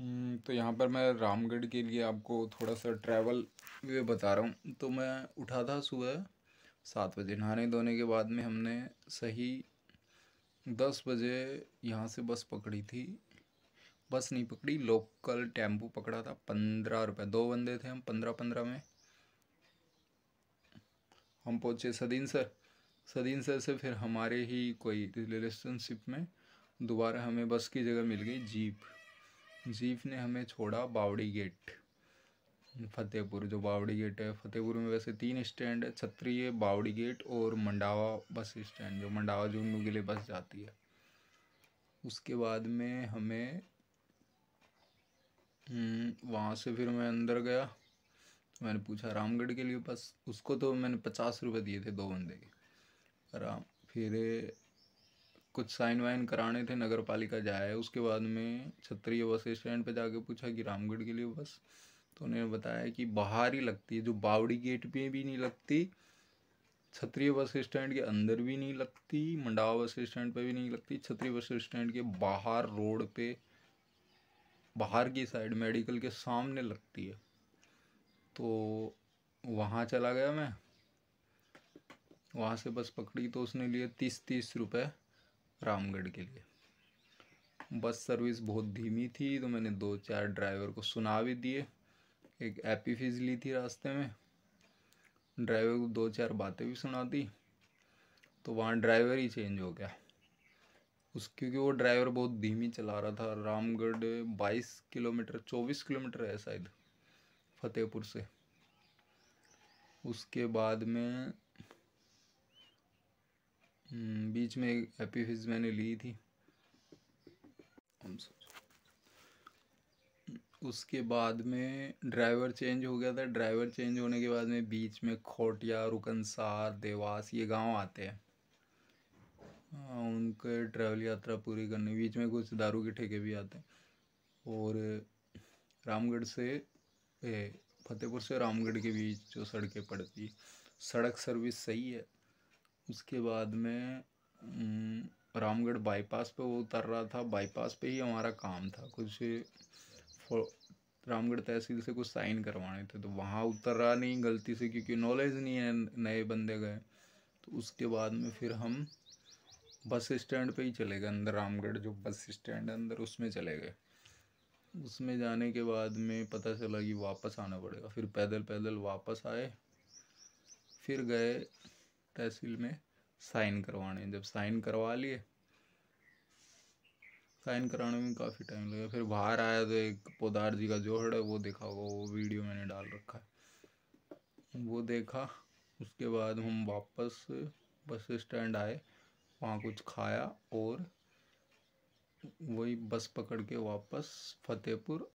हम्म, तो यहाँ पर मैं रामगढ़ के लिए आपको थोड़ा सा ट्रैवल वे बता रहा हूँ तो मैं उठा था सुबह सात बजे नहाने धोने के बाद में हमने सही दस बजे यहाँ से बस पकड़ी थी बस नहीं पकड़ी लोकल टेम्पू पकड़ा था पंद्रह रुपये दो बंदे थे हम पंद्रह पंद्रह में हम पहुँचे सदीन सर सदीन सर से फिर हमारे ही कोई रिलेशनशिप में दोबारा हमें बस की जगह मिल गई जीप जीप ने हमें छोड़ा बावड़ी गेट फतेहपुर जो बावड़ी गेट है फतेहपुर में वैसे तीन स्टैंड है छत्रीय बावड़ी गेट और मंडावा बस स्टैंड जो मंडावा झुंझुनू के लिए बस जाती है उसके बाद में हमें हम्म, वहाँ से फिर मैं अंदर गया तो मैंने पूछा रामगढ़ के लिए बस उसको तो मैंने पचास रुपये दिए थे दो बंदे के राम फिर कुछ साइन वाइन कराने थे नगर पालिका जाए उसके बाद में छत्रीय बस स्टैंड पे जाके पूछा कि रामगढ़ के लिए बस तो उन्होंने बताया कि बाहर ही लगती है जो बावड़ी गेट पे भी नहीं लगती छत्रीय बस स्टैंड के अंदर भी नहीं लगती मंडावा बस स्टैंड पे भी नहीं लगती छत्रीय बस स्टैंड के बाहर रोड पे बाहर की साइड मेडिकल के सामने लगती है तो वहाँ चला गया मैं वहाँ से बस पकड़ी तो उसने लिए तीस तीस रुपये रामगढ़ के लिए बस सर्विस बहुत धीमी थी तो मैंने दो चार ड्राइवर को सुना भी दिए एक एपी फीस ली थी रास्ते में ड्राइवर को दो चार बातें भी सुना दी तो वहाँ ड्राइवर ही चेंज हो गया उस क्योंकि वो ड्राइवर बहुत धीमी चला रहा था रामगढ़ बाईस किलोमीटर चौबीस किलोमीटर है शायद फतेहपुर से उसके बाद में हम्म, बीच में एक एपीफिज फिज मैंने ली थी उसके बाद में ड्राइवर चेंज हो गया था ड्राइवर चेंज होने के बाद में बीच में खोटिया रुकनसार देवास ये गांव आते हैं हाँ, उनके ट्रैवल यात्रा पूरी करने बीच में कुछ दारू के ठेके भी आते हैं और रामगढ़ से फतेहपुर से रामगढ़ के बीच जो सड़कें पड़ती सड़क सर्विस सही है उसके बाद में रामगढ़ बाईपास पे वो उतर रहा था बाईपास पे ही हमारा काम था कुछ रामगढ़ तहसील से कुछ साइन करवाने थे तो वहाँ उतर रहा नहीं गलती से क्योंकि नॉलेज नहीं है नए बंदे गए तो उसके बाद में फिर हम बस स्टैंड पे ही चले गए अंदर रामगढ़ जो बस स्टैंड है अंदर उसमें चले गए उसमें जाने के बाद में पता चला कि वापस आना पड़ेगा फिर पैदल पैदल वापस आए फिर गए तहसील में साइन करवाने जब साइन करवा लिए साइन कराने में काफ़ी टाइम लगा फिर बाहर आया तो एक पोदार जी का जोहड़ है वो देखा वो वीडियो मैंने डाल रखा है वो देखा उसके बाद हम वापस बस स्टैंड आए वहाँ कुछ खाया और वही बस पकड़ के वापस फतेहपुर